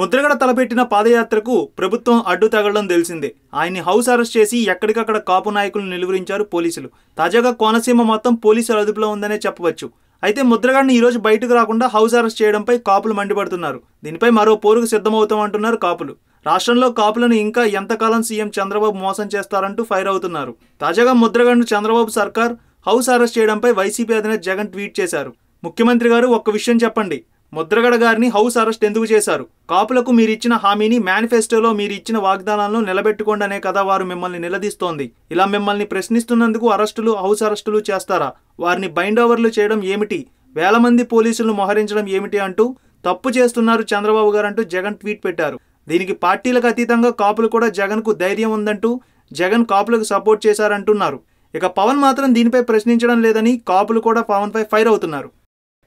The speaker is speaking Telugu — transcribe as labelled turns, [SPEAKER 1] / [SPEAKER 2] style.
[SPEAKER 1] ముద్రగడ తలపెట్టిన పాదయాత్రకు ప్రభుత్వం అడ్డు తగలడం తెలిసిందే ఆయన్ని హౌస్ అరెస్ట్ చేసి ఎక్కడికక్కడ కాపు నాయకులను నిలువరించారు పోలీసులు తాజాగా కోనసీమ మొత్తం పోలీసుల అదుపులో ఉందనే చెప్పవచ్చు అయితే ముద్రగడని ఈరోజు బయటకు రాకుండా హౌస్ అరెస్ట్ చేయడంపై కాపులు మండిపడుతున్నారు దీనిపై మరో పోరుకు సిద్ధమవుతామంటున్నారు కాపులు రాష్ట్రంలో కాపులను ఇంకా ఎంతకాలం సీఎం చంద్రబాబు మోసం చేస్తారంటూ ఫైర్ అవుతున్నారు తాజాగా ముద్రగడను చంద్రబాబు సర్కార్ హౌస్ అరెస్ట్ చేయడంపై వైసీపీ అధినేత జగన్ ట్వీట్ చేశారు ముఖ్యమంత్రి గారు ఒక్క విషయం చెప్పండి ముద్రగడ గారిని హౌస్ అరెస్ట్ ఎందుకు చేశారు కాపులకు మీరిచ్చిన హామీని మేనిఫెస్టోలో మీరు ఇచ్చిన వాగ్దానాలను నిలబెట్టుకోండి అనే కథ వారు మిమ్మల్ని నిలదీస్తోంది ఇలా మిమ్మల్ని ప్రశ్నిస్తున్నందుకు అరెస్టులు హౌస్ అరెస్టులు చేస్తారా వారిని బైండ్ ఓవర్లు చేయడం ఏమిటి వేల మంది పోలీసులను మోహరించడం ఏమిటి అంటూ తప్పు చేస్తున్నారు చంద్రబాబు గారు అంటూ జగన్ ట్వీట్ పెట్టారు దీనికి పార్టీలకు అతీతంగా కాపులు కూడా జగన్కు ధైర్యం ఉందంటూ జగన్ కాపులకు సపోర్ట్ చేశారంటున్నారు ఇక పవన్ మాత్రం దీనిపై ప్రశ్నించడం లేదని కాపులు కూడా పవన్పై ఫైర్ అవుతున్నారు